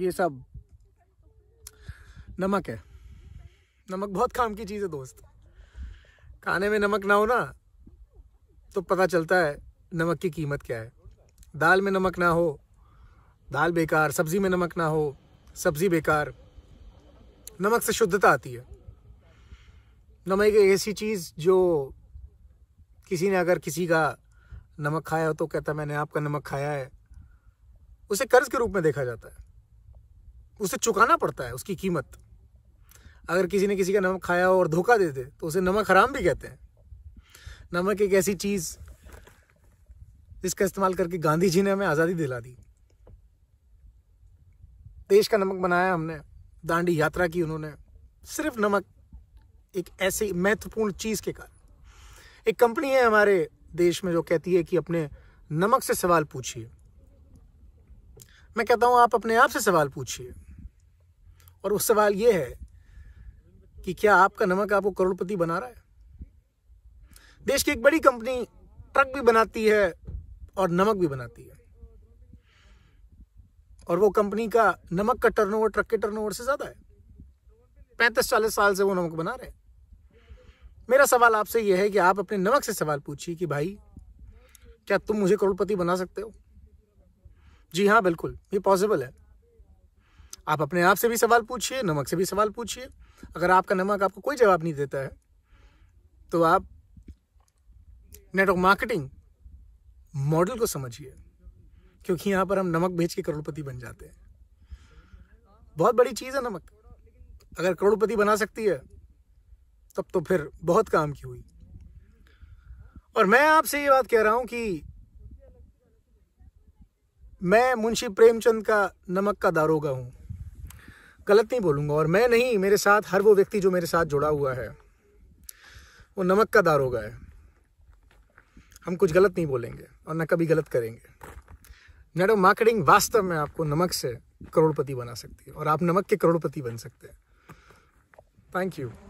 ये सब नमक है नमक बहुत काम की चीज़ है दोस्त खाने में नमक ना हो ना तो पता चलता है नमक की कीमत क्या है दाल में नमक ना हो दाल बेकार सब्ज़ी में नमक ना हो सब्ज़ी बेकार नमक से शुद्धता आती है नमक एक ऐसी चीज़ जो किसी ने अगर किसी का नमक खाया हो तो कहता मैंने आपका नमक खाया है उसे कर्ज के रूप में देखा जाता है उसे चुकाना पड़ता है उसकी कीमत अगर किसी ने किसी का नमक खाया हो और धोखा दे दे तो उसे नमक हराम भी कहते हैं नमक एक ऐसी चीज़ जिसका इस्तेमाल करके गांधी जी ने हमें आज़ादी दिला दी देश का नमक बनाया हमने दांडी यात्रा की उन्होंने सिर्फ नमक एक ऐसी महत्वपूर्ण चीज़ के कारण एक कंपनी है हमारे देश में जो कहती है कि अपने नमक से सवाल पूछिए मैं कहता हूँ आप अपने आप से सवाल पूछिए और उस सवाल ये है कि क्या आपका नमक आपको करोड़पति बना रहा है देश की एक बड़ी कंपनी ट्रक भी बनाती है और नमक भी बनाती है और वो कंपनी का नमक का टर्नओवर ट्रक के टर्नओवर से ज्यादा है पैंतीस चालीस साल से वो नमक बना रहे हैं मेरा सवाल आपसे यह है कि आप अपने नमक से सवाल पूछिए कि भाई क्या तुम मुझे करोड़पति बना सकते हो जी हाँ बिल्कुल ये पॉसिबल है आप अपने आप से भी सवाल पूछिए नमक से भी सवाल पूछिए अगर आपका नमक आपको कोई जवाब नहीं देता है तो आप नेटवर्क मार्केटिंग मॉडल को समझिए क्योंकि यहाँ पर हम नमक बेच के करोड़पति बन जाते हैं बहुत बड़ी चीज़ है नमक अगर करोड़पति बना सकती है तब तो फिर बहुत काम की हुई और मैं आपसे ये बात कह रहा हूं कि मैं मुंशी प्रेमचंद का नमक का दारोगा हूं गलत नहीं बोलूँगा और मैं नहीं मेरे साथ हर वो व्यक्ति जो मेरे साथ जुड़ा हुआ है वो नमक का दारोगा है हम कुछ गलत नहीं बोलेंगे और ना कभी गलत करेंगे नेटो मार्केटिंग वास्तव में आपको नमक से करोड़पति बना सकती है और आप नमक के करोड़पति बन सकते हैं थैंक यू